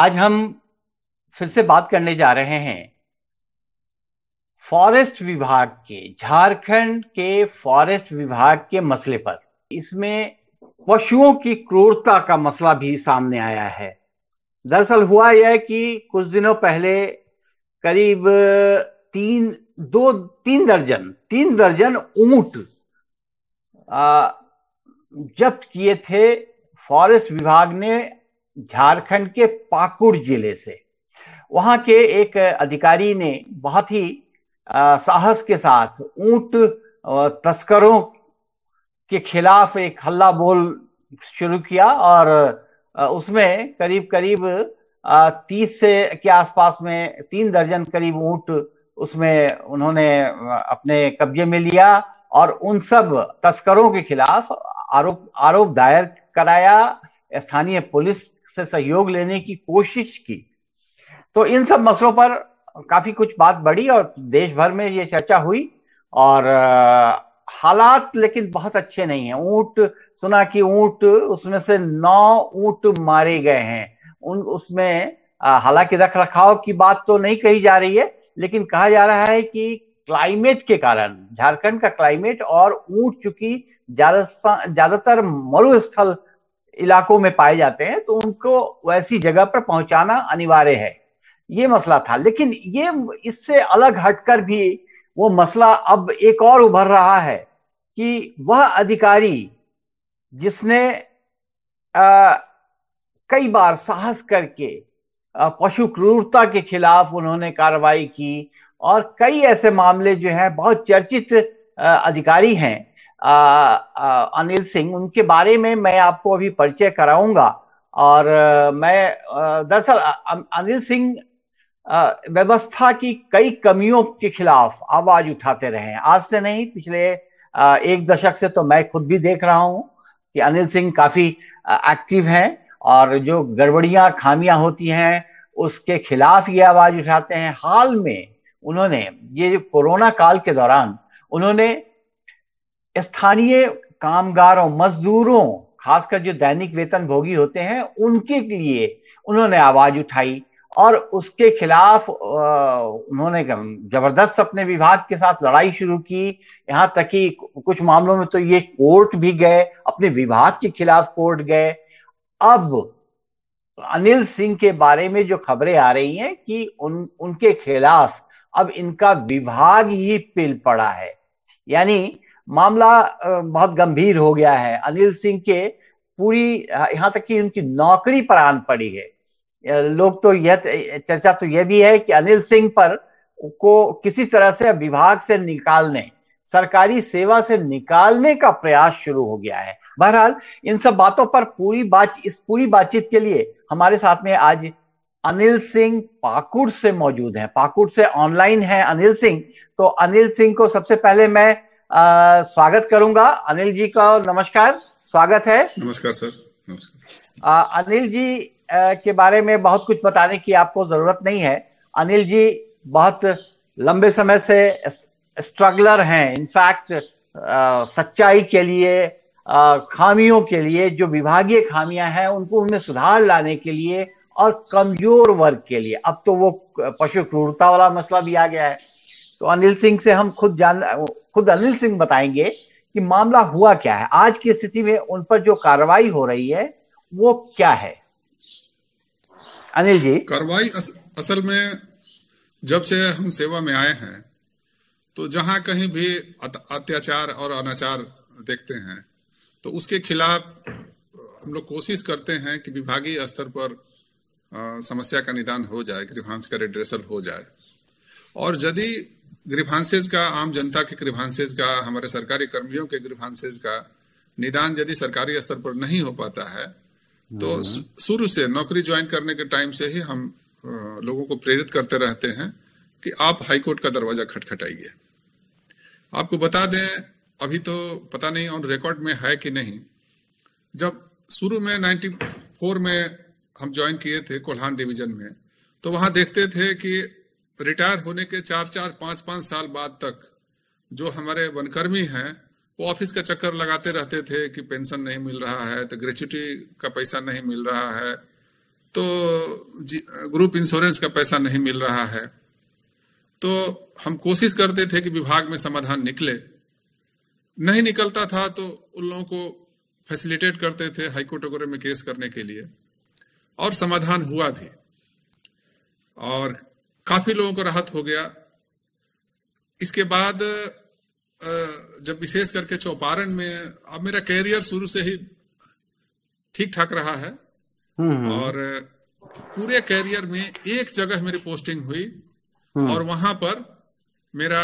आज हम फिर से बात करने जा रहे हैं फॉरेस्ट विभाग के झारखंड के फॉरेस्ट विभाग के मसले पर इसमें पशुओं की क्रूरता का मसला भी सामने आया है दरअसल हुआ यह कि कुछ दिनों पहले करीब तीन दो तीन दर्जन तीन दर्जन ऊंट जब्त किए थे फॉरेस्ट विभाग ने झारखंड के पाकुड़ जिले से वहां के एक अधिकारी ने बहुत ही आ, साहस के साथ ऊंट तस्करों के खिलाफ एक हल्ला बोल शुरू किया और उसमें करीब करीब तीस से के आसपास में तीन दर्जन करीब ऊंट उसमें उन्होंने अपने कब्जे में लिया और उन सब तस्करों के खिलाफ आरोप आरोप दायर कराया स्थानीय पुलिस से सहयोग लेने की कोशिश की तो इन सब मसलों पर काफी कुछ बात बढ़ी और देश भर में ये चर्चा हुई और हालात लेकिन बहुत अच्छे नहीं है ऊंट सुना कि ऊंट उसमें से नौ ऊंट मारे गए हैं उन उसमें हालांकि रख रखाव की बात तो नहीं कही जा रही है लेकिन कहा जा रहा है कि क्लाइमेट के कारण झारखंड का क्लाइमेट और ऊंट चूंकि ज्यादातर मरुस्थल इलाकों में पाए जाते हैं तो उनको वैसी जगह पर पहुंचाना अनिवार्य है ये मसला था लेकिन ये इससे अलग हटकर भी वो मसला अब एक और उभर रहा है कि वह अधिकारी जिसने आ, कई बार साहस करके पशु क्रूरता के खिलाफ उन्होंने कार्रवाई की और कई ऐसे मामले जो हैं बहुत चर्चित अधिकारी हैं आ, आ, अनिल सिंह उनके बारे में मैं आपको अभी परिचय कराऊंगा और आ, मैं दरअसल अनिल सिंह व्यवस्था की कई कमियों के खिलाफ आवाज उठाते रहे आज से नहीं पिछले एक दशक से तो मैं खुद भी देख रहा हूं कि अनिल सिंह काफी एक्टिव हैं और जो गड़बड़ियां खामियां होती हैं उसके खिलाफ ये आवाज उठाते हैं हाल में उन्होंने ये कोरोना काल के दौरान उन्होंने स्थानीय कामगारों मजदूरों खासकर जो दैनिक वेतन भोगी होते हैं उनके लिए उन्होंने आवाज उठाई और उसके खिलाफ उन्होंने जबरदस्त अपने विभाग के साथ लड़ाई शुरू की यहाँ तक कि कुछ मामलों में तो ये कोर्ट भी गए अपने विभाग के खिलाफ कोर्ट गए अब अनिल सिंह के बारे में जो खबरें आ रही हैं कि उन उनके खिलाफ अब इनका विभाग ही पिल पड़ा है यानी मामला बहुत गंभीर हो गया है अनिल सिंह के पूरी यहाँ तक कि उनकी नौकरी पर आन पड़ी है लोग तो यह चर्चा तो यह भी है कि अनिल सिंह पर को किसी तरह से विभाग से निकालने सरकारी सेवा से निकालने का प्रयास शुरू हो गया है बहरहाल इन सब बातों पर पूरी बात इस पूरी बातचीत के लिए हमारे साथ में आज अनिल सिंह पाकुड़ से मौजूद है पाकुड़ से ऑनलाइन है अनिल सिंह तो अनिल सिंह को सबसे पहले मैं आ, स्वागत करूंगा अनिल जी का नमस्कार स्वागत है नमस्कार सर नमस्कार आ, अनिल जी आ, के बारे में बहुत कुछ बताने की आपको जरूरत नहीं है अनिल जी बहुत लंबे समय से स्ट्रगलर हैं इनफैक्ट सच्चाई के लिए आ, खामियों के लिए जो विभागीय खामियां हैं उनको उनमें सुधार लाने के लिए और कमजोर वर्ग के लिए अब तो वो पशु क्रूरता वाला मसला भी आ गया है तो अनिल सिंह से हम खुद जान खुद अनिल सिंह बताएंगे कि मामला हुआ क्या है आज की स्थिति में उन पर जो कार्रवाई हो रही है वो क्या है अनिल जी कार्रवाई अस, असल में जब से हम सेवा में आए हैं तो जहां कहीं भी अत्याचार और अनाचार देखते हैं तो उसके खिलाफ हम लोग कोशिश करते हैं कि विभागीय स्तर पर आ, समस्या का निदान हो जाए ग्रीवांश का रिड्रेसल हो जाए और यदि ग्रीफांसेज का आम जनता के ग्रीफांसेज का हमारे सरकारी कर्मियों के ग्रीफांसेज का निदान यदि सरकारी स्तर पर नहीं हो पाता है तो हम्म। शुरू से नौकरी ज्वाइन करने के टाइम से ही हम लोगों को प्रेरित करते रहते हैं कि आप हाईकोर्ट का दरवाजा खटखटाइए आपको बता दें अभी तो पता नहीं ऑन रिकॉर्ड में है कि नहीं जब शुरू में 94 में हम ज्वाइन किए थे कोल्हान डिवीजन में तो वहां देखते थे कि रिटायर होने के चार चार पाँच पांच साल बाद तक जो हमारे वनकर्मी हैं वो ऑफिस का चक्कर लगाते रहते थे कि पेंशन नहीं मिल रहा है तो ग्रेचुटी का पैसा नहीं मिल रहा है तो ग्रुप इंश्योरेंस का पैसा नहीं मिल रहा है तो हम कोशिश करते थे कि विभाग में समाधान निकले नहीं निकलता था तो उन लोगों को फैसिलिटेट करते थे हाईकोर्ट वगैरह में केस करने के लिए और समाधान हुआ भी और काफी लोगों को राहत हो गया इसके बाद जब विशेष करके चौपारण में अब मेरा कैरियर शुरू से ही ठीक ठाक रहा है हम्म, हम्म। और पूरे कैरियर में एक जगह मेरी पोस्टिंग हुई हम्म। और वहां पर मेरा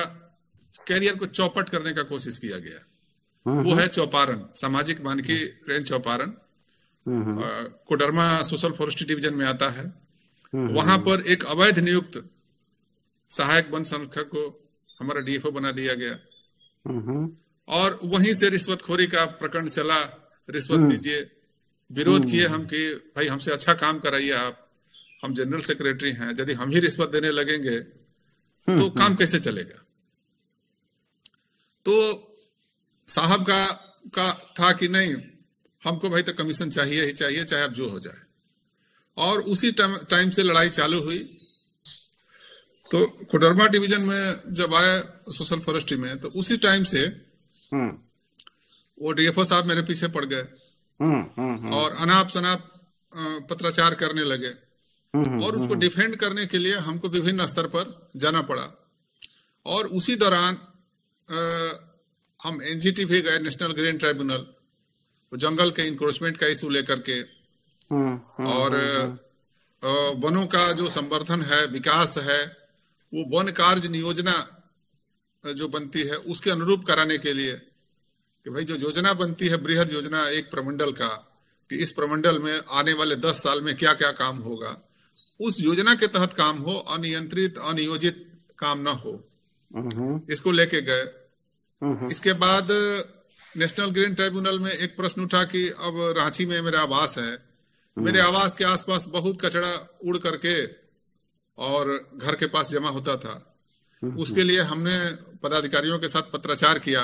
कैरियर को चौपट करने का कोशिश किया गया वो है चौपारण सामाजिक मानकी range Chauparan Koderma social forest division में आता है वहां पर एक अवैध नियुक्त सहायक वन संरक्षक को हमारा डीएफओ बना दिया गया और वहीं से रिश्वतखोरी का प्रकरण चला रिश्वत हम्म। दीजिए विरोध हम्म। किए हम कि भाई हमसे अच्छा काम कराइए आप हम जनरल सेक्रेटरी हैं यदि हम ही रिश्वत देने लगेंगे तो काम कैसे चलेगा तो साहब का का था कि नहीं हमको भाई तो कमीशन चाहिए ही चाहिए चाहे अब जो हो जाए और उसी टाइम से लड़ाई चालू हुई तो कोडरमा डिवीजन में जब आए सोशल फॉरेस्ट्री में तो उसी टाइम से हम्म। वो डीएफओ साहब मेरे पीछे पड़ गए हम्म, हम्म, और अनाप शनाप पत्राचार करने लगे और उसको डिफेंड करने के लिए हमको विभिन्न स्तर पर जाना पड़ा और उसी दौरान हम एनजीटी भी गए नेशनल ग्रीन ट्राइब्यूनल जंगल के इंक्रोचमेंट का इशू लेकर के और वनों का जो संवर्धन है विकास है वो वन कार्य नियोजना जो बनती है उसके अनुरूप कराने के लिए कि भाई जो योजना बनती है बृहद योजना एक प्रमंडल का कि इस प्रमंडल में आने वाले दस साल में क्या क्या काम होगा उस योजना के तहत काम हो अनियंत्रित अनियोजित काम ना हो इसको लेके गए इसके बाद नेशनल ग्रीन ट्रिब्यूनल में एक प्रश्न उठा कि अब रांची में मेरा आवास है हम्म। मेरे आवास के आसपास बहुत कचरा उड़ करके और घर के पास जमा होता था हम्म। उसके लिए हमने पदाधिकारियों के साथ पत्राचार किया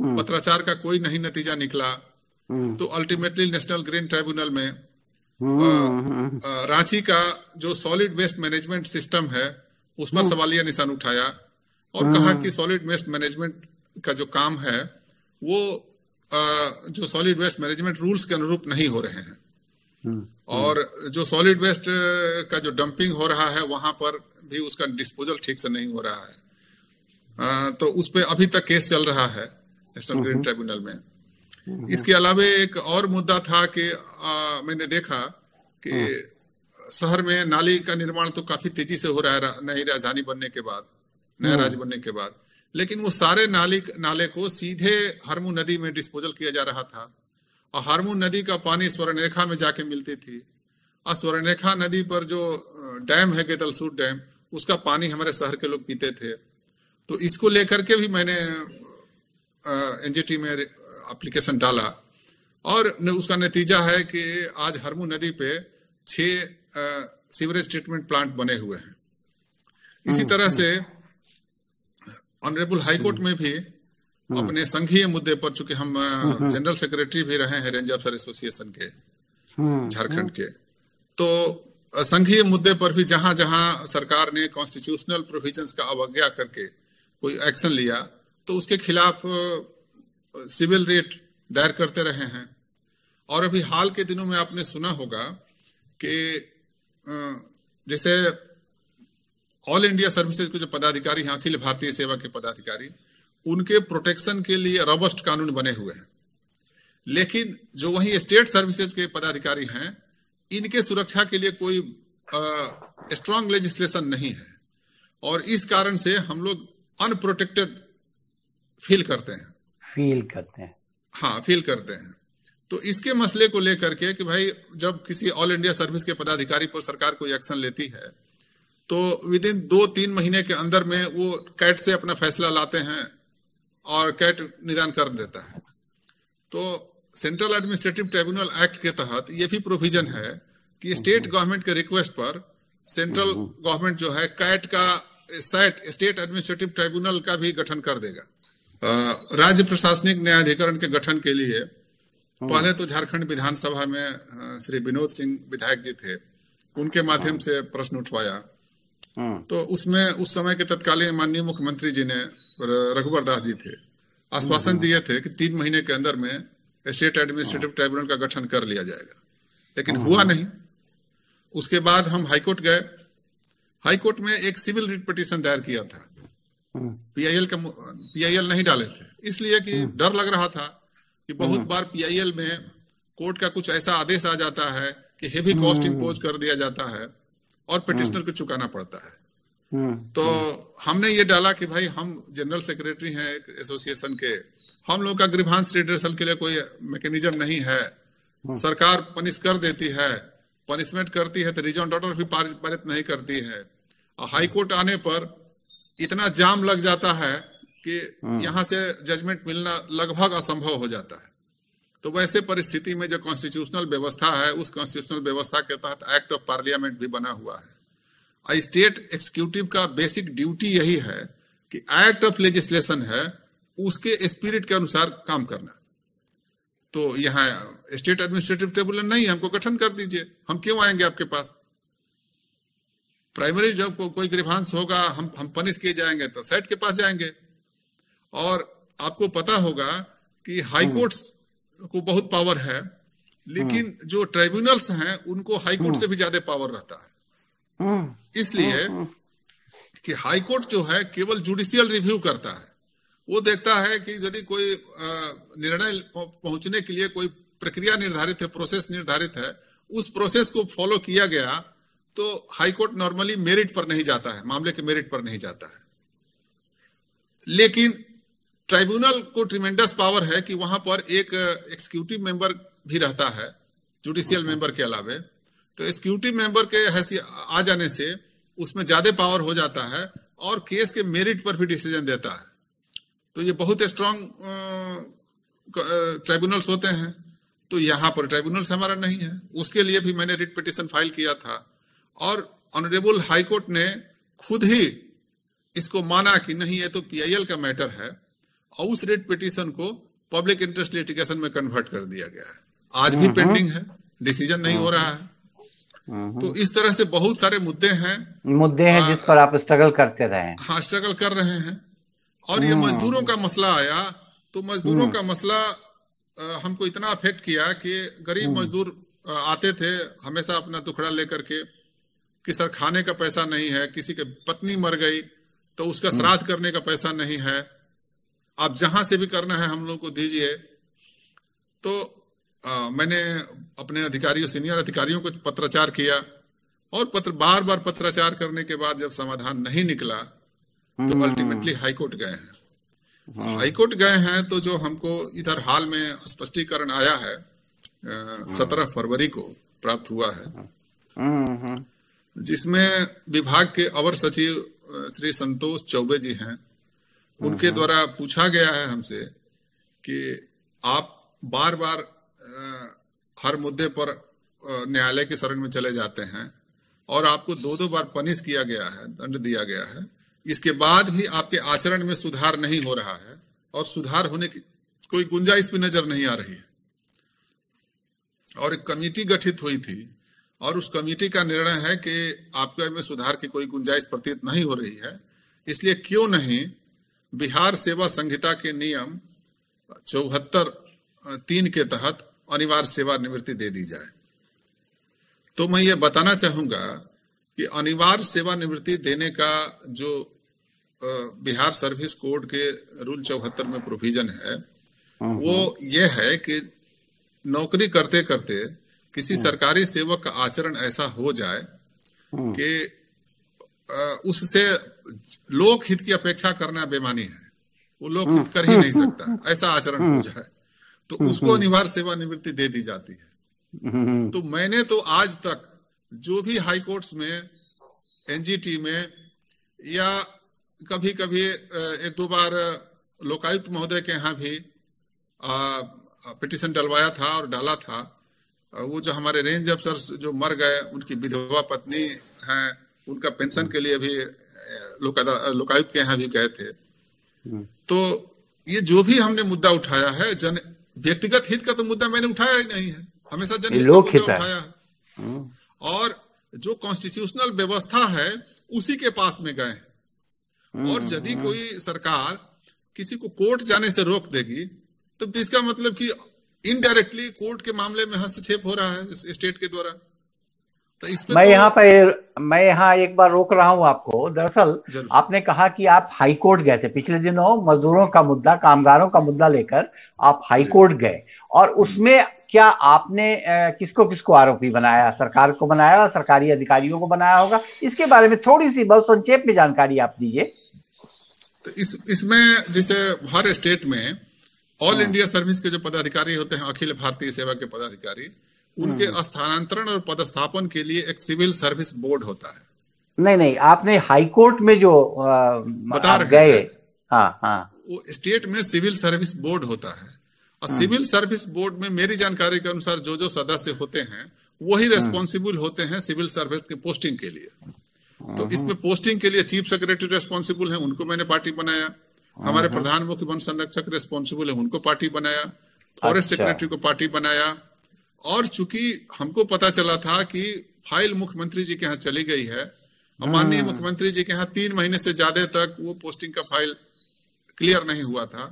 हम्म। पत्राचार का कोई नहीं नतीजा निकला हम्म। तो अल्टीमेटली नेशनल ग्रीन ट्रिब्यूनल में रांची का जो सॉलिड वेस्ट मैनेजमेंट सिस्टम है उस पर सवालिया निशान उठाया और कहा कि सॉलिड वेस्ट मैनेजमेंट का जो काम है वो आ, जो सॉलिड वेस्ट मैनेजमेंट रूल्स के अनुरूप नहीं हो रहे हैं हम्म। और जो सॉलिड वेस्ट का जो डंपिंग हो रहा है वहां पर भी उसका डिस्पोजल ठीक से नहीं हो रहा है तो उस पर अभी तक केस चल रहा है नेशनल ग्रीन हम्म। ट्रिब्यूनल में हम्म। इसके अलावा एक और मुद्दा था कि आ, मैंने देखा कि हाँ। शहर में नाली का निर्माण तो काफी तेजी से हो रहा है नई राजधानी बनने के बाद नया हाँ। राज्य बनने के बाद लेकिन वो सारे नाली नाले को सीधे हरमू नदी में डिस्पोजल किया जा रहा था और हारमोन नदी का पानी स्वर्णरेखा में जाके मिलती थी और स्वर्णरेखा नदी पर जो डैम है गेतलसूट डैम उसका पानी हमारे शहर के लोग पीते थे तो इसको लेकर के भी मैंने एन में एप्लीकेशन डाला और उसका नतीजा है कि आज हरमू नदी पे छह सीवरेज ट्रीटमेंट प्लांट बने हुए हैं इसी हम्म, तरह हम्म। से ऑनरेबल हाईकोर्ट में भी हाँ। अपने संघीय मुद्दे पर चूंकि हम हाँ, हाँ। जनरल सेक्रेटरी भी रहे हैं रेंज ऑफिसर एसोसिएशन के झारखंड के तो संघीय मुद्दे पर भी जहां जहां सरकार ने कॉन्स्टिट्यूशनल प्रोविजंस का अवज्ञा करके कोई एक्शन लिया तो उसके खिलाफ सिविल रेट दायर करते रहे हैं और अभी हाल के दिनों में आपने सुना होगा कि जैसे ऑल इंडिया सर्विसेज के जो पदाधिकारी हैं अखिल भारतीय सेवा के पदाधिकारी उनके प्रोटेक्शन के लिए रबस्ट कानून बने हुए हैं लेकिन जो वही स्टेट सर्विसेज के पदाधिकारी हैं इनके सुरक्षा के लिए कोई स्ट्रांग लेजिस्लेशन नहीं है और इस कारण से हम लोग अनप्रोटेक्टेड फील करते हैं फील करते हैं हाँ फील करते हैं तो इसके मसले को लेकर के कि भाई जब किसी ऑल इंडिया सर्विस के पदाधिकारी पर सरकार कोई एक्शन लेती है तो विद इन दो तीन महीने के अंदर में वो कैट से अपना फैसला लाते हैं और कैट निदान कर देता है तो सेंट्रल एडमिनिस्ट्रेटिव ट्रिब्यूनल एक्ट के तहत ये भी प्रोविजन है कि हम्म, स्टेट हम्म। गवर्नमेंट के रिक्वेस्ट पर सेंट्रल हम्म, गवर्नमेंट जो है कैट का सेट स्टेट एडमिनिस्ट्रेटिव ट्रिब्यूनल का भी गठन कर देगा राज्य प्रशासनिक न्यायाधिकरण के गठन के लिए पहले तो झारखंड विधानसभा में श्री विनोद सिंह विधायक जी थे उनके माध्यम हाँ। से प्रश्न उठवाया हाँ। तो उसमें उस समय के तत्कालीन माननीय मुख्यमंत्री जी ने रघुवर दास जी थे आश्वासन दिए थे कि तीन महीने के अंदर में स्टेट एडमिनिस्ट्रेटिव ट्राइब्यूनल का गठन कर लिया जाएगा लेकिन हुआ हाँ। नहीं उसके बाद हम हाईकोर्ट गए हाईकोर्ट में एक सिविल रिट पिटिशन दायर किया था हाँ। पीआईएल का पीआईएल नहीं डाले थे इसलिए कि हाँ। डर लग रहा था कि बहुत बार पीआईएल में कोर्ट का कुछ ऐसा आदेश आ जाता है कि हेवी कॉस्ट इम्पोज कर दिया जाता है और पिटिशनर को चुकाना पड़ता है हम्म। तो हमने ये डाला कि भाई हम जनरल सेक्रेटरी हैं एसोसिएशन के हम लोग का ग्रीवांस रिड्रेसल के लिए कोई मैकेनिज्म नहीं है हम्म। सरकार पनिश कर देती है पनिशमेंट करती है तो रिजन डॉटर भी पारित नहीं करती है और हाईकोर्ट आने पर इतना जाम लग जाता है कि हम्म। यहाँ से जजमेंट मिलना लगभग असंभव हो जाता है तो वैसे परिस्थिति में जो कॉन्स्टिट्यूशनल व्यवस्था है उस कॉन्स्टिट्यूशनल व्यवस्था के तहत एक्ट ऑफ पार्लियामेंट भी बना हुआ है स्टेट एक्सिक्यूटिव का बेसिक ड्यूटी यही है कि एक्ट ऑफ लेजिस्लेशन है उसके स्पिरिट के अनुसार काम करना तो यहाँ स्टेट एडमिनिस्ट्रेटिव ट्रिब्यूनल नहीं हमको गठन कर दीजिए हम क्यों आएंगे आपके पास प्राइमरी जब को, कोई ग्रीवांस होगा हम हम पनिश किए जाएंगे तो सेट के पास जाएंगे और आपको पता होगा कि हाई हम्म। कोर्ट्स को बहुत पावर है लेकिन हम्म। जो ट्रिब्यूनल्स हैं उनको हाई कोर्ट से भी ज्यादा पावर रहता है इसलिए हम्म, हम्म। कि हाई कोर्ट जो है केवल जुडिशियल रिव्यू करता है वो देखता है कि यदि कोई निर्णय पहुंचने के लिए कोई प्रक्रिया निर्धारित है प्रोसेस निर्धारित है उस प्रोसेस को फॉलो किया गया तो हाईकोर्ट नॉर्मली मेरिट पर नहीं जाता है मामले के मेरिट पर नहीं जाता है लेकिन ट्राइब्यूनल को ट्रिमेंडस पावर है कि वहां पर एक एक्सिक्यूटिव मेंबर भी रहता है जुडिशियल मेंबर हम्म, के अलावे तो एक्सिक्यूटिव मेंबर के हैसी आ जाने से उसमें ज्यादा पावर हो जाता है और केस के मेरिट पर भी डिसीजन देता है तो ये बहुत स्ट्रांग ट्राइब्यूनल्स होते हैं तो यहाँ पर ट्राइब्यूनल्स हमारा नहीं है उसके लिए भी मैंने रिट पिटिशन फाइल किया था और ऑनरेबल हाईकोर्ट ने खुद ही इसको माना कि नहीं ये तो पीआईएल का मैटर है और उस रिट पिटिशन को पब्लिक इंटरेस्ट लिटिगेशन में कन्वर्ट कर दिया गया है आज भी पेंडिंग हम्म, हम्म। है डिसीजन नहीं हो हम्म, रहा है हम्म। तो इस तरह से बहुत सारे मुद्दे हैं मुद्दे हैं हाँ। जिस पर आप स्ट्रगल करते रहे हाँ स्ट्रगल कर रहे हैं और ये हम्म। मजदूरों का मसला आया तो मजदूरों हम्म। का मसला हमको इतना अफेक्ट किया कि गरीब मजदूर आते थे हमेशा अपना दुखड़ा लेकर के कि सर खाने का पैसा नहीं है किसी के पत्नी मर गई तो उसका श्राद्ध करने का पैसा नहीं है आप जहां से भी करना है हम लोग को दीजिए तो आ, मैंने अपने अधिकारियों सीनियर अधिकारियों को पत्राचार किया और पत्र बार बार पत्राचार करने के बाद जब समाधान नहीं निकला तो हम्म। अल्टीमेटली हाईकोर्ट गए हैं हाँ। हाईकोर्ट गए हैं तो जो हमको इधर हाल में स्पष्टीकरण आया है हाँ। सत्रह फरवरी को प्राप्त हुआ है हाँ। हम्म, हम्म। जिसमें विभाग के अवर सचिव श्री संतोष चौबे जी हैं उनके द्वारा पूछा गया है हमसे कि आप बार बार हर मुद्दे पर न्यायालय के शरण में चले जाते हैं और आपको दो दो बार पनिश किया गया है दंड दिया गया है इसके बाद भी आपके आचरण में सुधार नहीं हो रहा है और सुधार होने की कोई गुंजाइश भी नजर नहीं आ रही है और एक कमेटी गठित हुई थी और उस कमेटी का निर्णय है कि आपके में सुधार की कोई गुंजाइश प्रतीत नहीं हो रही है इसलिए क्यों नहीं बिहार सेवा संहिता के नियम चौहत्तर तीन के तहत अनिवार्य सेवा निवृत्ति दे दी जाए तो मैं ये बताना चाहूंगा कि अनिवार्य सेवा निवृत्ति देने का जो बिहार सर्विस कोड के रूल चौहत्तर में प्रोविजन है हाँ, वो हाँ। ये है कि नौकरी करते करते किसी हाँ। सरकारी सेवक का आचरण ऐसा हो जाए कि उससे लोकहित की अपेक्षा करना बेमानी है वो लोकहित कर ही नहीं सकता ऐसा आचरण हो जाए तो हम्म, उसको हम्म। अनिवार्य सेवानिवृत्ति दे दी जाती है हम्म, तो मैंने तो आज तक जो भी हाई कोर्ट्स में एनजीटी में या कभी कभी एक दो बार लोकायुक्त महोदय के यहाँ भी पिटिशन डलवाया था और डाला था वो जो हमारे रेंज अफसर जो मर गए उनकी विधवा पत्नी है उनका पेंशन के लिए भी लोकायुक्त के यहाँ भी गए थे तो ये जो भी हमने मुद्दा उठाया है जन व्यक्तिगत हित का तो मुद्दा मैंने उठाया ही नहीं है हमेशा जनहित का मुद्दा उठाया है हम्म। और जो कॉन्स्टिट्यूशनल व्यवस्था है उसी के पास में गए हम्म। और यदि कोई सरकार किसी को कोर्ट जाने से रोक देगी तो इसका मतलब कि इनडायरेक्टली कोर्ट के मामले में हस्तक्षेप हो रहा है स्टेट के द्वारा तो मैं तो... यहाँ पर मैं यहाँ एक बार रोक रहा हूँ आपको दरअसल आपने कहा कि आप हाईकोर्ट गए थे पिछले दिनों मजदूरों का मुद्दा कामगारों का मुद्दा लेकर आप हाईकोर्ट गए और उसमें क्या आपने किसको किसको आरोपी बनाया सरकार को बनाया सरकारी अधिकारियों को बनाया होगा इसके बारे में थोड़ी सी बहुत संक्षेप में जानकारी आप दीजिए तो इस इसमें जैसे हर स्टेट में ऑल हाँ। इंडिया सर्विस के जो पदाधिकारी होते हैं अखिल भारतीय सेवा के पदाधिकारी उनके हाँ। स्थानांतरण और पदस्थापन के लिए एक सिविल सर्विस बोर्ड होता है नहीं नहीं आपने हाई कोर्ट में जो आ, बता रहे गए हाँ हाँ वो स्टेट में सिविल सर्विस बोर्ड होता है और हाँ। सिविल सर्विस बोर्ड में मेरी जानकारी के अनुसार जो जो सदस्य होते हैं वही रेस्पॉन्सिबल हाँ। होते हैं सिविल सर्विस के पोस्टिंग के लिए तो इसमें पोस्टिंग के लिए चीफ सेक्रेटरी रेस्पॉन्सिबल है उनको मैंने पार्टी बनाया हमारे प्रधान मुख्य वन संरक्षक रेस्पॉन्सिबल है उनको पार्टी बनाया फॉरेस्ट अच्छा। सेक्रेटरी को पार्टी बनाया और चूंकि हमको पता चला था कि फाइल मुख्यमंत्री जी के यहाँ चली गई है माननीय हाँ। मुख्यमंत्री जी के यहाँ तीन महीने से ज्यादा तक वो पोस्टिंग का फाइल क्लियर नहीं हुआ था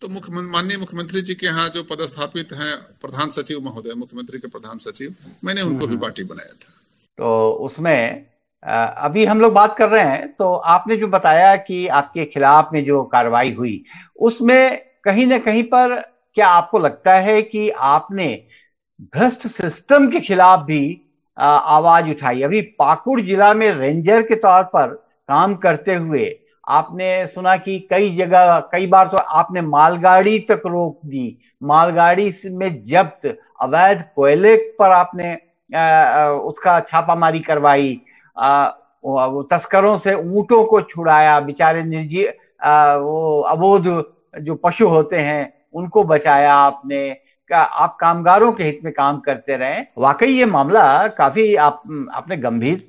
तो मुख्य माननीय मुख्यमंत्री जी के यहाँ जो पदस्थापित हैं प्रधान सचिव महोदय मुख्यमंत्री के प्रधान सचिव मैंने उनको भी पार्टी बनाया था तो उसमें अभी हम लोग बात कर रहे हैं तो आपने जो बताया कि आपके खिलाफ में जो कार्रवाई हुई उसमें कहीं ना कहीं पर क्या आपको लगता है कि आपने भ्रष्ट सिस्टम के खिलाफ भी आवाज उठाई अभी पाकुड़ जिला में रेंजर के तौर पर काम करते हुए आपने सुना कि कई जगह कई बार तो आपने मालगाड़ी तक रोक दी मालगाड़ी में जब्त अवैध कोयले पर आपने उसका छापामारी करवाई तस्करों से ऊंटों को छुड़ाया बेचारे निर्जी वो अबोध जो पशु होते हैं उनको बचाया आपने का आप कामगारों के हित में काम करते रहे वाकई ये मामला काफी आप आपने गंभीर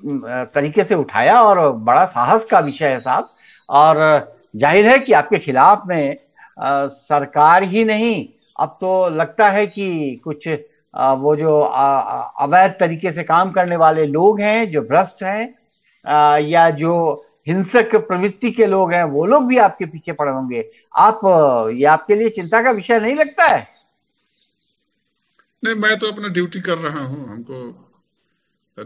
तरीके से उठाया और बड़ा साहस का विषय है साहब और जाहिर है कि आपके खिलाफ में आ, सरकार ही नहीं अब तो लगता है कि कुछ आ, वो जो अवैध तरीके से काम करने वाले लोग हैं जो भ्रष्ट हैं या जो हिंसक प्रवृत्ति के लोग हैं वो लोग भी आपके पीछे पड़े होंगे आप ये आपके लिए चिंता का विषय नहीं लगता है नहीं मैं तो अपना ड्यूटी कर रहा हूँ हमको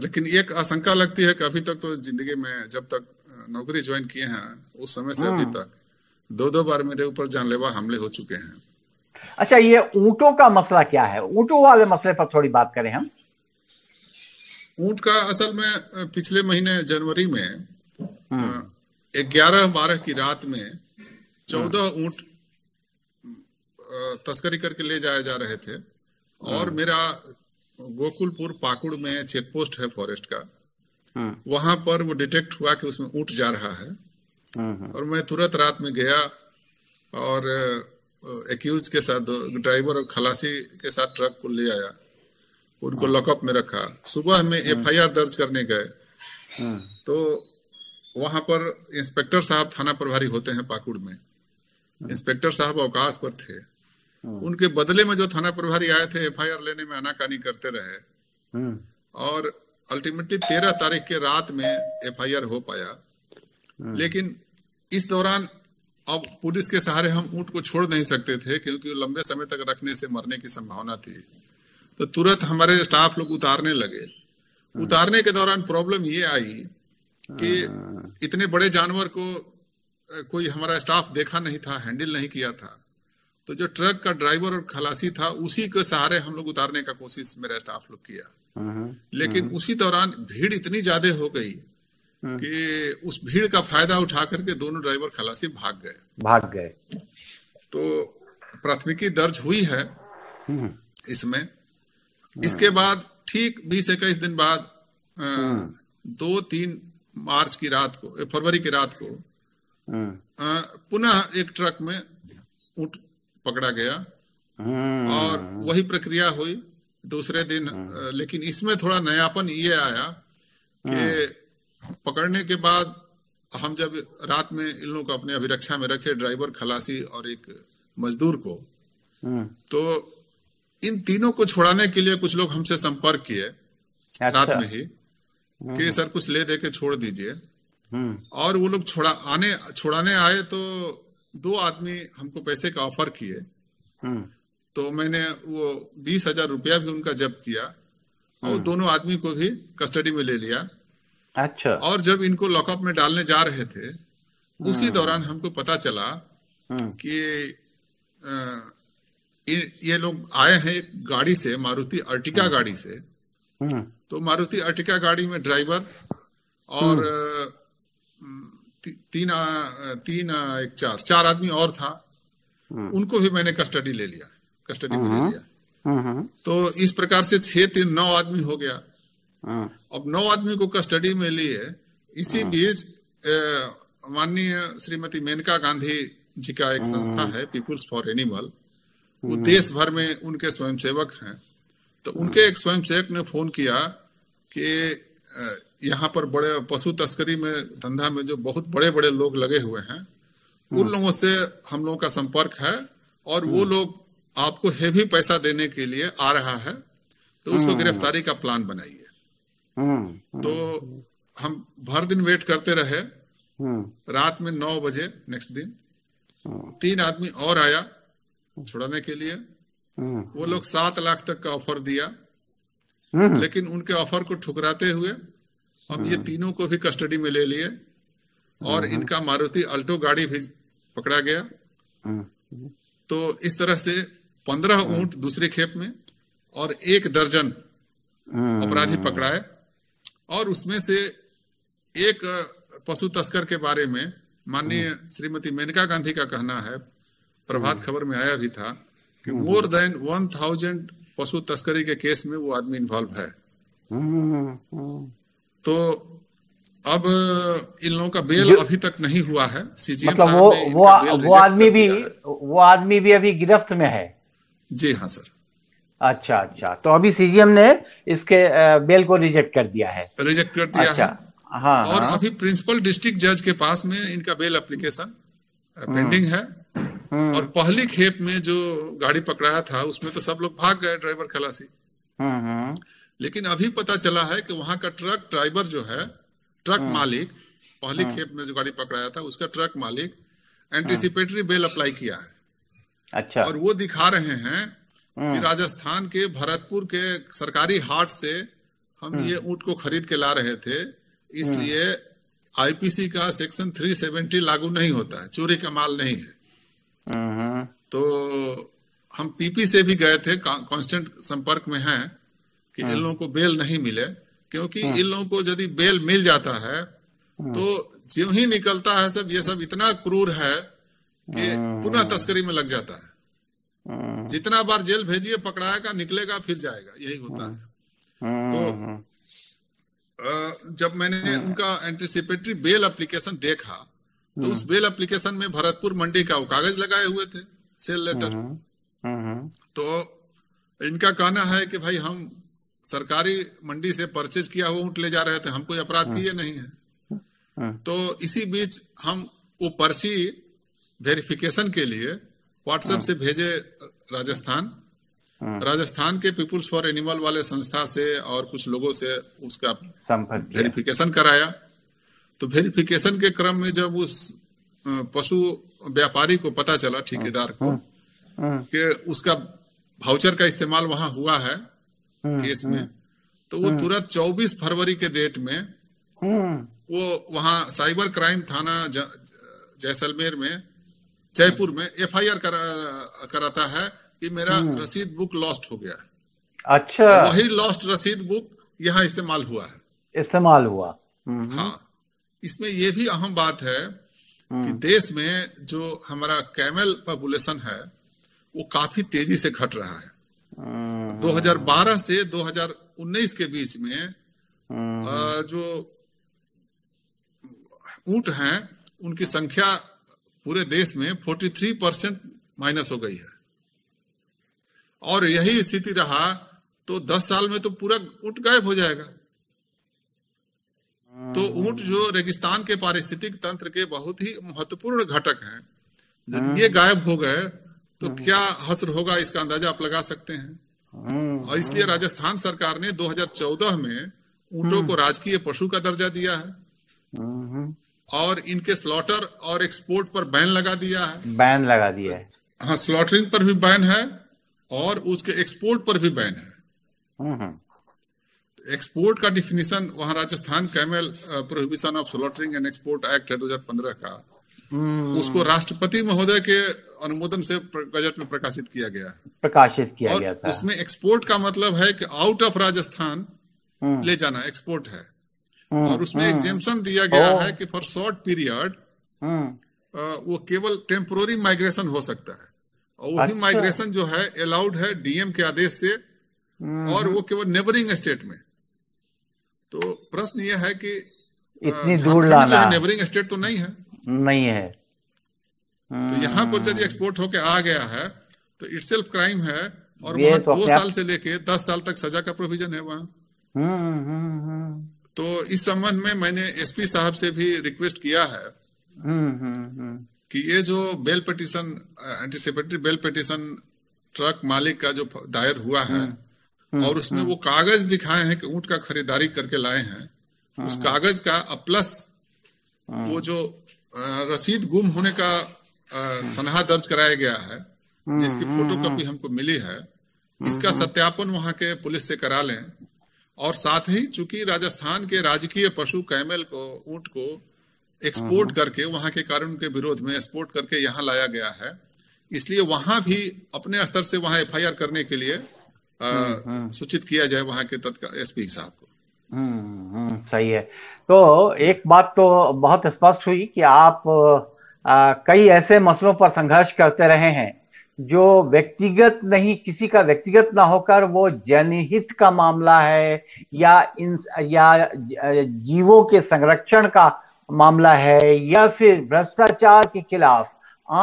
लेकिन एक आशंका लगती है कि अभी तक तो जिंदगी में जब तक नौकरी ज्वाइन किए हैं उस समय से अभी हाँ। तक दो दो बार मेरे ऊपर जानलेवा हमले हो चुके हैं अच्छा ये ऊंटों का मसला क्या है ऊंटों वाले मसले पर थोड़ी बात करें हम ऊंट का असल में पिछले महीने जनवरी में हाँ। ग्यारह बारह की रात में हाँ। चौदह ऊंट तस्करी करके ले जाए जा रहे थे और हाँ। मेरा गोकुलपुर पाकुड़ में चेक पोस्ट है फॉरेस्ट का हाँ। वहां पर वो डिटेक्ट हुआ कि उसमें ऊँट जा रहा है हाँ, और मैं तुरंत रात में गया और एक्यूज के साथ ड्राइवर और खलासी के साथ ट्रक को ले आया उनको लॉकअप में रखा सुबह में एफआईआर दर्ज करने गए तो वहां पर इंस्पेक्टर साहब थाना प्रभारी होते हैं पाकुड़ में इंस्पेक्टर साहब अवकाश पर थे हाँ। उनके बदले में जो थाना प्रभारी आए थे एफआईआर लेने में आनाकानी करते रहे हाँ। और अल्टीमेटली तेरह तारीख के रात में एफआईआर हो पाया हाँ। लेकिन इस दौरान अब पुलिस के सहारे हम ऊंट को छोड़ नहीं सकते थे क्योंकि लंबे समय तक रखने से मरने की संभावना थी तो तुरंत हमारे स्टाफ लोग उतारने लगे उतारने के दौरान प्रॉब्लम ये आई कि इतने बड़े जानवर को कोई हमारा स्टाफ देखा नहीं था हैंडल नहीं किया था तो जो ट्रक का ड्राइवर और खलासी था उसी के सहारे हम लोग उतारने का कोशिश मेरा स्टाफ लोग किया हम्म, हम्म, लेकिन हम्म। उसी दौरान भीड़ इतनी ज्यादा हो गई कि उस भीड़ का फायदा उठा करके दोनों ड्राइवर खलासी भाग गए भाग गए तो प्राथमिकी दर्ज हुई है इसमें हाँ। इसके बाद ठीक बीस इक्कीस दिन बाद हाँ। दो तीन मार्च की रात को फरवरी की रात को हाँ। पुनः एक ट्रक में उठ पकड़ा गया हम्म। और वही प्रक्रिया हुई दूसरे दिन हाँ। लेकिन इसमें थोड़ा नयापन ये आया कि हाँ। पकड़ने के बाद हम जब रात में इन लोगों को अपने अभिरक्षा में रखे ड्राइवर खलासी और एक मजदूर को हाँ। तो इन तीनों को छोड़ाने के लिए कुछ लोग हमसे संपर्क किए अच्छा। रात में ही कि सर कुछ ले दे के छोड़ दीजिए और वो लोग छोड़ा आने छोड़ाने आए तो दो आदमी हमको पैसे का ऑफर किए हम्म। तो मैंने वो बीस हजार रुपया भी उनका जब्त किया और हम्म। दोनों आदमी को भी कस्टडी में ले लिया अच्छा और जब इनको लॉकअप में डालने जा रहे थे उसी हम्म। दौरान हमको पता चला कि ये लोग आए हैं एक गाड़ी से मारुति अर्टिका गाड़ी से तो मारुति अर्टिका गाड़ी में ड्राइवर और तीन आ, तीन आ, एक चार चार आदमी और था हम्म। उनको भी मैंने कस्टडी ले लिया कस्टडी में ले लिया तो इस प्रकार से छह तीन नौ आदमी हो गया हाँ। अब नौ आदमी को कस्टडी में लिए इसी हाँ। बीच माननीय श्रीमती मेनका गांधी जी का एक संस्था हाँ। है पीपुल्स फॉर एनिमल वो हम्म। देश भर में उनके स्वयंसेवक हैं तो उनके एक स्वयंसेवक ने फोन किया कि यहाँ पर बड़े पशु तस्करी में धंधा में जो बहुत बड़े बड़े लोग लगे हुए हैं उन हम्म। लोगों से हम लोगों का संपर्क है और वो हम्म। लोग आपको हेवी पैसा देने के लिए आ रहा है तो उसको हम्म। गिरफ्तारी का प्लान बनाइए तो हम भर दिन वेट करते रहे रात में नौ बजे नेक्स्ट दिन तीन आदमी और आया छुड़ाने के लिए वो लोग सात लाख तक का ऑफर दिया लेकिन उनके ऑफर को ठुकराते हुए हम ये हम्म। तीनों को भी कस्टडी में ले लिए और हम्म। इनका मारुति अल्टो गाड़ी भी पकड़ा गया हम्म। तो इस तरह से पंद्रह ऊंट दूसरे खेप में और एक दर्जन अपराधी पकड़ाए और उसमें से एक पशु तस्कर के बारे में माननीय श्रीमती मेनका गांधी का कहना है प्रभात खबर में आया भी था कि मोर देन वन थाउजेंड पशु तस्करी के केस में वो आदमी इन्वॉल्व है तो अब इन लोगों का बेल अभी तक नहीं हुआ है सीजीएम मतलब वो वो वो आदमी भी वो आदमी भी अभी गिरफ्त में है जी हाँ सर अच्छा अच्छा तो अभी सीजीएम ने इसके बेल को रिजेक्ट कर दिया है रिजेक्ट कर दिया अच्छा, है हाँ, और हाँ। अभी प्रिंसिपल डिस्ट्रिक्ट जज के पास में इनका बेल एप्लीकेशन पेंडिंग है हम्म। और पहली खेप में जो गाड़ी पकड़ाया था उसमें तो सब लोग भाग गए ड्राइवर खलासी हम्म, हम्म। लेकिन अभी पता चला है कि वहां का ट्रक ड्राइवर जो है ट्रक हाँ। मालिक पहली हाँ। खेप में जो गाड़ी पकड़ाया था उसका ट्रक मालिक एंटीसिपेटरी बेल अप्लाई किया है अच्छा और वो दिखा रहे हैं कि हाँ। राजस्थान के भरतपुर के सरकारी हाट से हम ये ऊंट को खरीद के ला रहे थे इसलिए आईपीसी का सेक्शन 370 लागू नहीं होता है चोरी का माल नहीं है तो हम पीपी से भी गए थे कांस्टेंट संपर्क में हैं कि इन हाँ। लोगों को बेल नहीं मिले क्योंकि हाँ। इन लोगों को यदि बेल मिल जाता है हाँ। तो जो ही निकलता है सब ये सब इतना क्रूर है कि पुनः तस्करी में लग जाता है जितना बार जेल भेजिए पकड़ाएगा निकलेगा फिर जाएगा यही होता है तो जब मैंने उनका एंटीसिपेटरी बेल एप्लीकेशन देखा तो उस बेल एप्लीकेशन में भरतपुर मंडी का वो कागज लगाए हुए थे सेल लेटर तो इनका कहना है कि भाई हम सरकारी मंडी से परचेज किया हुआ ऊंट ले जा रहे थे हम कोई अपराध किए नहीं है हाँ। तो इसी बीच हम वो पर्ची वेरिफिकेशन के लिए व्हाट्सएप से भेजे राजस्थान हाँ। राजस्थान के पीपुल्स फॉर एनिमल वाले संस्था से और कुछ लोगों से उसका वेरिफिकेशन कराया तो वेरिफिकेशन के क्रम में जब उस पशु व्यापारी को पता चला हाँ। ठेकेदार को कि उसका भाउचर का इस्तेमाल वहां हुआ है हम्म, केस में हम्म। तो वो हम्म। तुरंत 24 फरवरी के डेट में वो वहाँ साइबर क्राइम थाना जैसलमेर में जयपुर में एफआईआर करा, कराता है कि मेरा रसीद बुक लॉस्ट हो गया है अच्छा वही लॉस्ट रसीद बुक यहाँ इस्तेमाल हुआ है इस्तेमाल हुआ हाँ इसमें यह भी अहम बात है कि देश में जो हमारा कैमल पॉपुलेशन है वो काफी तेजी से घट रहा है 2012 से 2019 के बीच में हाँ। जो ऊंट हैं उनकी संख्या पूरे देश में 43 परसेंट माइनस हो गई है और यही स्थिति रहा तो 10 साल में तो पूरा ऊंट गायब हो जाएगा तो हाँ। ऊंट जो रेगिस्तान के पारिस्थितिक तंत्र के बहुत ही महत्वपूर्ण घटक हैं हाँ। ये गायब हो गए तो हाँ। क्या हसर होगा इसका अंदाजा आप लगा सकते हैं हाँ। और इसलिए राजस्थान सरकार ने 2014 में ऊंटों हाँ। को राजकीय पशु का दर्जा दिया है और इनके स्लॉटर और एक्सपोर्ट पर बैन लगा दिया है बैन लगा दिया है हाँ स्लॉटरिंग पर भी बैन है और उसके एक्सपोर्ट पर भी बैन है एक्सपोर्ट का डिफिनेशन वहां Rajasthan camel prohibition of slaughtering and export act है दो का हम्म। उसको राष्ट्रपति महोदय के अनुमोदन से बजट में प्रकाशित किया गया है प्रकाशित किया और गया था उसमें एक्सपोर्ट का मतलब है कि आउट ऑफ राजस्थान ले जाना एक्सपोर्ट है हम्म। और उसमें एग्जेम्पन हम्म। दिया गया है कि फॉर शॉर्ट पीरियड वो केवल टेम्पोरी माइग्रेशन हो सकता है और वही अच्छा। माइग्रेशन जो है अलाउड है डीएम के आदेश से और वो केवल नेबरिंग स्टेट में तो प्रश्न यह है कि इतनी दूर लाना नेबरिंग स्टेट तो नहीं है नहीं है तो हम्म। यहाँ पर यदि एक्सपोर्ट होके आ गया है तो इट्स क्राइम है और तो दो साल से लेके दस साल तक सजा का प्रोविजन है वहाँ हम्म, हम्म, तो इस संबंध में मैंने एसपी साहब से भी रिक्वेस्ट किया है कि ये जो bail petition anticipatory bail petition truck मालिक का जो दायर हुआ है और उसमें वो कागज दिखाए हैं कि ऊंट का खरीदारी करके लाए हैं उस हाँ। कागज का प्लस हाँ। वो जो रसीद गुम होने का सनहा दर्ज कराया गया है हम्म, जिसकी फोटो कॉपी हम्म। हमको मिली है हम्म, इसका सत्यापन वहां के पुलिस से करा लें और साथ ही चूंकि राजस्थान के राजकीय पशु कैमल को ऊंट को एक्सपोर्ट करके वहां के कानून के विरोध में एक्सपोर्ट करके यहाँ लाया गया है इसलिए वहां भी अपने स्तर से वहां एफआईआर करने के लिए सूचित किया जाए वहां के तत्काल एसपी साहब हम्म, हम्म सही है तो एक बात तो बहुत स्पष्ट हुई कि आप आ, कई ऐसे मसलों पर संघर्ष करते रहे हैं जो व्यक्तिगत नहीं किसी का व्यक्तिगत ना होकर वो जनहित का मामला है या इन या जीवों के संरक्षण का मामला है या फिर भ्रष्टाचार के खिलाफ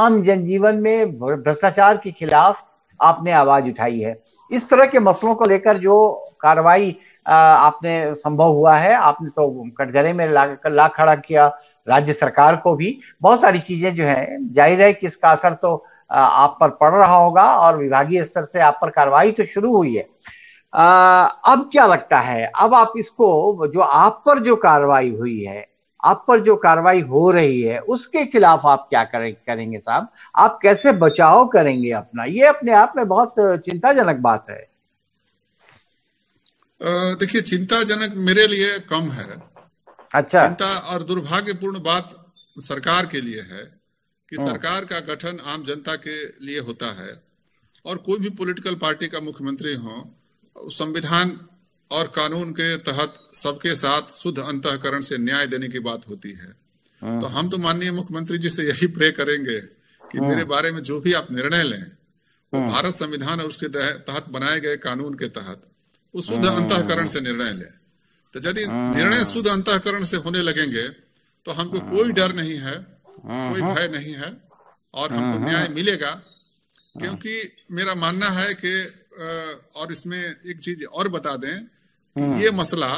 आम जनजीवन में भ्रष्टाचार के खिलाफ आपने आवाज उठाई है इस तरह के मसलों को लेकर जो कार्रवाई आपने संभव हुआ है आपने तो कटघरे में ला, ला खड़ा किया राज्य सरकार को भी बहुत सारी चीजें जो है जाहिर है कि इसका असर तो आप पर पड़ रहा होगा और विभागीय स्तर से आप पर कार्रवाई तो शुरू हुई है अब क्या लगता है अब आप इसको जो आप पर जो कार्रवाई हुई है आप पर जो कार्रवाई हो रही है उसके खिलाफ आप क्या करें, करेंगे साहब आप कैसे बचाव करेंगे अपना ये अपने आप में बहुत चिंताजनक बात है देखिए चिंताजनक मेरे लिए कम है अच्छा चिंता और दुर्भाग्यपूर्ण बात सरकार के लिए है कि हाँ। सरकार का गठन आम जनता के लिए होता है और कोई भी पॉलिटिकल पार्टी का मुख्यमंत्री हो संविधान और कानून के तहत सबके साथ शुद्ध अंतकरण से न्याय देने की बात होती है हाँ। तो हम तो माननीय मुख्यमंत्री जी से यही प्रे करेंगे कि हाँ। मेरे बारे में जो भी आप निर्णय लें वो भारत संविधान और उसके तहत बनाए गए कानून के तहत शुद्ध हम्म। अंतकरण से निर्णय ले तो यदि हम्म। निर्णय शुद्ध अंतकरण से होने लगेंगे तो हमको हम्म। कोई डर नहीं है कोई भय नहीं है और हमको न्याय मिलेगा क्योंकि मेरा मानना है कि और इसमें एक चीज और बता दें कि ये मसला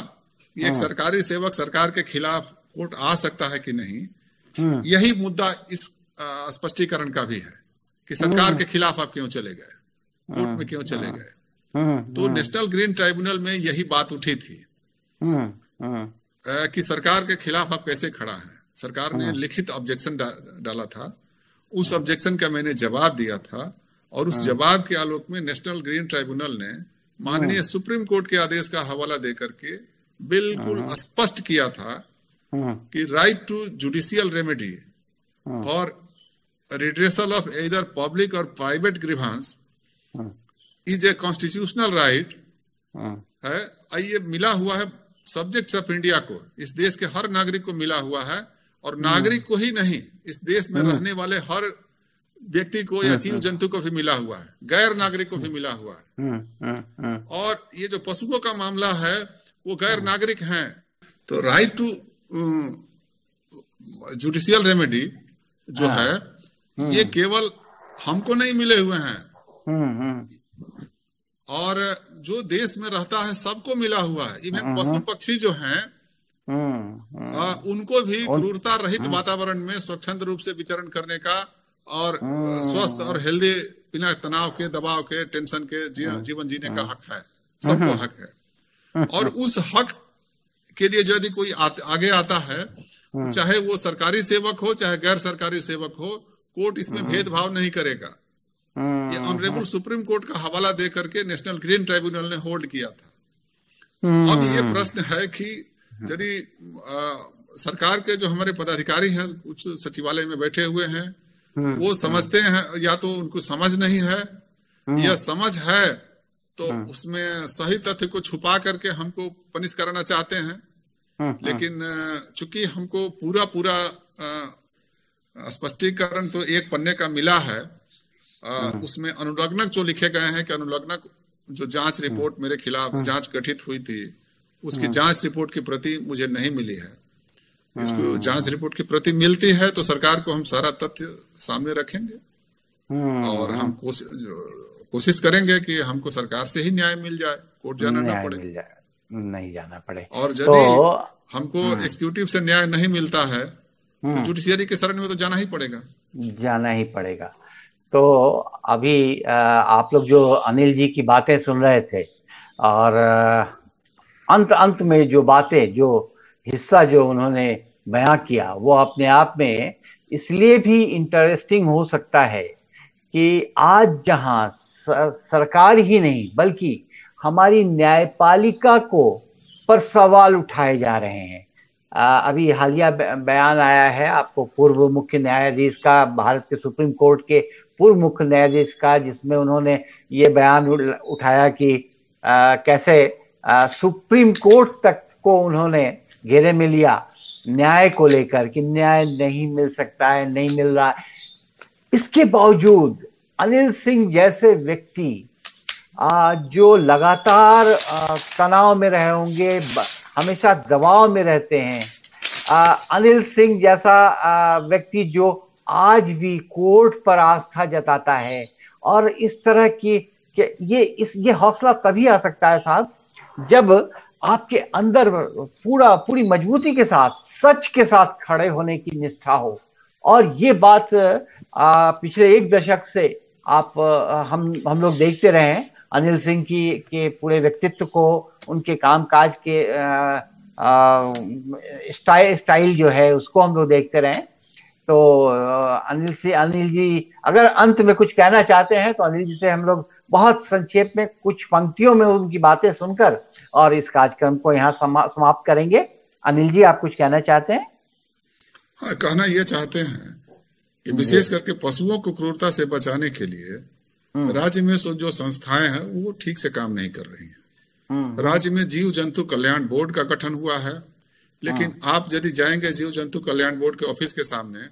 एक सरकारी सेवक सरकार के खिलाफ कोर्ट आ सकता है कि नहीं यही मुद्दा इस स्पष्टीकरण का भी है कि सरकार के खिलाफ आप क्यों चले गए कोर्ट में क्यों चले गए हाँ, तो हाँ। नेशनल ग्रीन ट्राइब्यूनल में यही बात उठी थी हाँ, कि सरकार के खिलाफ आप कैसे खड़ा है सरकार ने लिखित ऑब्जेक्शन डाला था उस ऑब्जेक्शन का मैंने जवाब दिया था और उस जवाब के आलोक में नेशनल ग्रीन ट्राइब्यूनल ने माननीय सुप्रीम कोर्ट के आदेश का हवाला देकर के बिल्कुल स्पष्ट किया था कि right to judicial remedy for redressal of इधर पब्लिक और private grievance is a constitutional right है ये मिला हुआ है सब्जेक्ट ऑफ इंडिया को इस देश के हर नागरिक को मिला हुआ है और हम्म। नागरिक को ही नहीं इस देश में हम्म। रहने वाले हर व्यक्ति को या हम्म। जीव जंतु को भी मिला हुआ है गैर नागरिक को भी मिला हुआ है और ये जो पशुओं का मामला है वो गैर नागरिक हैं तो राइट टू जुडिशियल रेमेडी जो हाँ। है ये केवल हमको नहीं मिले हुए हैं और जो देश में रहता है सबको मिला हुआ है इवन हाँ, हाँ। पशु पक्षी जो हैं हम्म, हम्म। आ, उनको भी क्रूरता रहित हाँ। वातावरण में स्वच्छंद रूप से विचरण करने का और हम्म। स्वस्थ और हेल्दी बिना तनाव के दबाव के टेंशन के जी, जीवन जीने का हक है सबको हक है और उस हक के लिए यदि कोई आ, आगे आता है तो चाहे वो सरकारी सेवक हो चाहे गैर सरकारी सेवक हो कोर्ट इसमें भेदभाव नहीं करेगा ये ऑनरेबल सुप्रीम कोर्ट का हवाला दे करके नेशनल ग्रीन ट्रिब्यूनल ने होल्ड किया था हाँ। अब ये प्रश्न है कि हाँ। यदि सरकार के जो हमारे पदाधिकारी हैं कुछ सचिवालय में बैठे हुए हैं हाँ, वो समझते हैं या तो उनको समझ नहीं है या समझ है तो उसमें सही तथ्य को छुपा करके हमको पनिश कराना चाहते हैं लेकिन चूंकि हमको पूरा पूरा स्पष्टीकरण तो एक पन्ने का मिला है उसमें अनुलग्नक जो लिखे गए हैं कि अनुलग्नक जो जांच रिपोर्ट हाँ। मेरे खिलाफ हाँ। जांच गठित हुई थी उसकी हाँ। जांच रिपोर्ट की प्रति मुझे नहीं मिली है इसको जांच रिपोर्ट की प्रति मिलती है तो सरकार को हम सारा तथ्य सामने रखेंगे और हम कोशिश करेंगे कि हमको सरकार से ही न्याय मिल जाए कोर्ट जाना ना पड़े नहीं जाना पड़े और तो यदि तो, हमको एग्जीक्यूटिव से न्याय नहीं मिलता है तो जुडिशियरी के शरण में तो जाना ही पड़ेगा जाना ही पड़ेगा तो अभी आप लोग जो अनिल जी की बातें सुन रहे थे और अंत अंत में जो बातें जो हिस्सा जो उन्होंने बयां किया वो अपने आप में इसलिए भी इंटरेस्टिंग हो सकता है कि आज जहां सरकार ही नहीं बल्कि हमारी न्यायपालिका को पर सवाल उठाए जा रहे हैं अभी हालिया बयान आया है आपको पूर्व मुख्य न्यायाधीश का भारत के सुप्रीम कोर्ट के पूर्व मुख्य न्यायाधीश का जिसमें उन्होंने ये बयान उठाया कि आ, कैसे आ, सुप्रीम कोर्ट तक को उन्होंने घेरे में लिया न्याय को लेकर कि न्याय नहीं मिल सकता है नहीं मिल रहा इसके बावजूद अनिल सिंह जैसे व्यक्ति जो लगातार तनाव में रहे होंगे हमेशा दबाव में रहते हैं अनिल सिंह जैसा व्यक्ति जो आज भी कोर्ट पर आस्था जताता है और इस तरह की ये इस ये हौसला तभी आ सकता है साहब जब आपके अंदर पूरा पूरी मजबूती के साथ सच के साथ खड़े होने की निष्ठा हो और ये बात आ, पिछले एक दशक से आप आ, हम हम लोग देखते रहे हैं अनिल सिंह की के पूरे व्यक्तित्व को उनके कामकाज के स्टाइल स्टाइल जो है उसको हम लोग देखते रहे हैं तो अनिल से अनिल जी अगर अंत में कुछ कहना चाहते हैं तो अनिल जी से हम लोग बहुत संक्षेप में कुछ पंक्तियों में उनकी बातें सुनकर और इस कार्यक्रम को यहाँ समाप्त करेंगे अनिल जी आप कुछ कहना चाहते हैं हाँ, कहना यह चाहते हैं कि हम्म। विशेष करके पशुओं को क्रूरता से बचाने के लिए हम्म। राज्य में जो संस्थाएं हैं वो ठीक से काम नहीं कर रही हैं हम्म। राज्य में जीव जंतु कल्याण बोर्ड का गठन हुआ है लेकिन हाँ। आप यदि जाएंगे जीव जंतु कल्याण बोर्ड के ऑफिस के सामने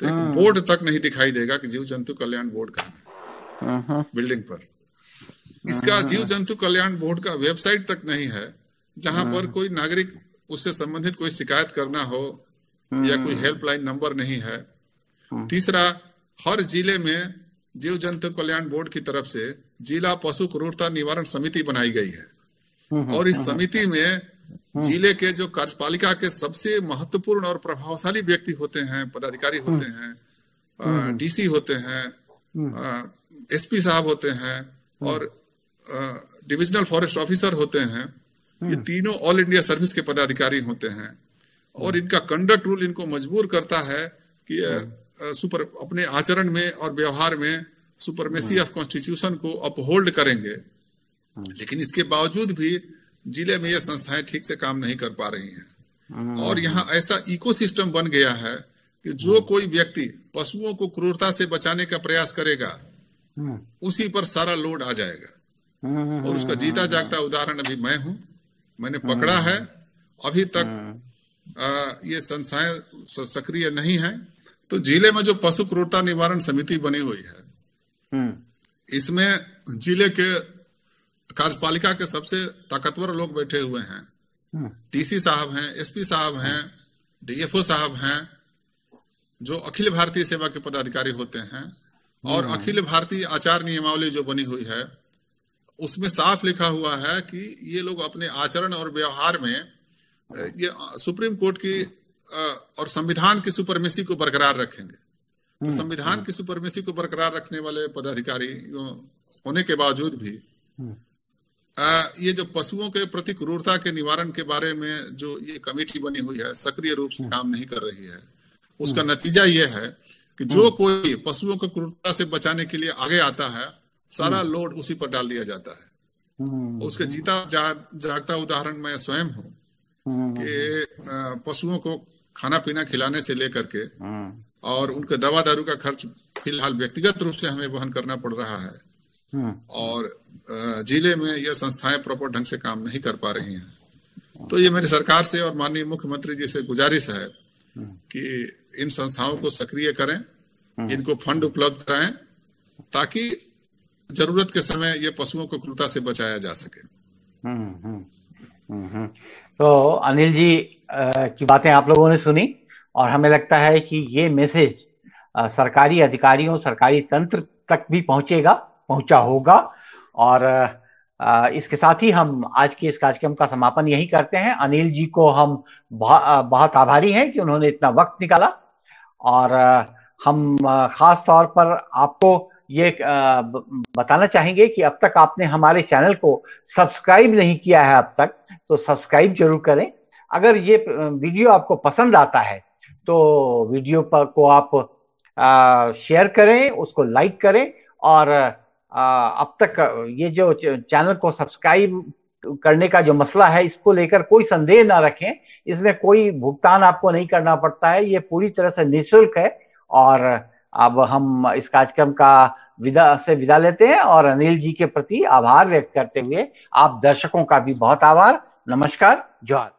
तो एक हाँ। बोर्ड तक नहीं दिखाई देगा कि जीव जंतु कल्याण बोर्ड कहा है हाँ, हाँ। बिल्डिंग पर इसका जीव जंतु कल्याण बोर्ड का वेबसाइट तक नहीं है जहां पर कोई नागरिक उससे संबंधित कोई शिकायत करना हो या कोई हेल्पलाइन नंबर नहीं है तीसरा हर जिले में जीव जंतु कल्याण बोर्ड की तरफ से जिला पशु क्रूरता निवारण समिति बनाई गई है और इस समिति में हम्म। जिले के जो कार्यपालिका के सबसे महत्वपूर्ण और प्रभावशाली व्यक्ति होते हैं पदाधिकारी हम्म। होते हैं हम्म। डीसी होते हैं एसपी साहब होते हैं और डिविजनल फॉरेस्ट ऑफिसर होते हैं ये तीनों ऑल इंडिया सर्विस के पदाधिकारी होते हैं और इनका कंडक्ट रूल इनको मजबूर करता है कि सुपर अपने आचरण में और व्यवहार में सुपरमेसी ऑफ कॉन्स्टिट्यूशन को अपहोल्ड करेंगे लेकिन इसके बावजूद भी जिले में ये संस्थाएं ठीक से काम नहीं कर पा रही हैं हाँ। और यहाँ ऐसा इकोसिस्टम बन गया है कि जो हाँ। कोई व्यक्ति पशुओं को क्रूरता से बचाने का प्रयास करेगा हाँ। उसी पर सारा लोड आ जाएगा और उसका जीता जागता उदाहरण अभी मैं हूँ मैंने पकड़ा है अभी तक आ, ये संस्थाएं सक्रिय नहीं है तो जिले में जो पशु क्रूरता निवारण समिति बनी हुई है इसमें जिले के कार्यपालिका के सबसे ताकतवर लोग बैठे हुए हैं डीसी हाँ। साहब हैं एसपी साहब हैं डीएफओ साहब हैं जो अखिल भारतीय सेवा के पदाधिकारी होते हैं और हाँ। अखिल भारतीय आचार नियमावली जो बनी हुई है उसमें साफ लिखा हुआ है कि ये लोग अपने आचरण और व्यवहार में ये सुप्रीम कोर्ट की और संविधान की सुपरमेसी को बरकरार रखेंगे तो हाँ। संविधान की सुपरमेसी को बरकरार रखने वाले पदाधिकारी होने के बावजूद भी आ, ये जो पशुओं के प्रति क्रूरता के निवारण के बारे में जो ये कमेटी बनी हुई है सक्रिय रूप से काम नहीं कर रही है उसका हम्म। नतीजा ये है कि जो हम्म। कोई पशुओं को क्रूरता से बचाने के लिए आगे आता है सारा हम्म। लोड उसी पर डाल दिया जाता है उसके जीता जा, जागता उदाहरण मैं स्वयं हूँ कि पशुओं को खाना पीना खिलाने से लेकर के और उनके दवा दारू का खर्च फिलहाल व्यक्तिगत रूप से हमें वहन करना पड़ रहा है और जिले में यह संस्थाएं प्रॉपर ढंग से काम नहीं कर पा रही हैं तो ये मेरी सरकार से और माननीय मुख्यमंत्री जी से गुजारिश है कि इन संस्थाओं को सक्रिय करें इनको फंड उपलब्ध कराएं ताकि जरूरत के समय ये पशुओं को क्रूरता से बचाया जा सके हम्म, हम्म, हम्म, तो अनिल जी की बातें आप लोगों ने सुनी और हमें लगता है कि ये मैसेज सरकारी अधिकारियों सरकारी तंत्र तक भी पहुंचेगा पहुंचा होगा और इसके साथ ही हम आज के इस कार्यक्रम का समापन यही करते हैं अनिल जी को हम बहुत आभारी हैं कि उन्होंने इतना वक्त निकाला और हम खास तौर पर आपको ये बताना चाहेंगे कि अब तक आपने हमारे चैनल को सब्सक्राइब नहीं किया है अब तक तो सब्सक्राइब जरूर करें अगर ये वीडियो आपको पसंद आता है तो वीडियो पर को आप शेयर करें उसको लाइक करें और अब तक ये जो चैनल को सब्सक्राइब करने का जो मसला है इसको लेकर कोई संदेह ना रखें इसमें कोई भुगतान आपको नहीं करना पड़ता है ये पूरी तरह से निःशुल्क है और अब हम इस कार्यक्रम का विदा से विदा लेते हैं और अनिल जी के प्रति आभार व्यक्त करते हुए आप दर्शकों का भी बहुत आभार नमस्कार जोहर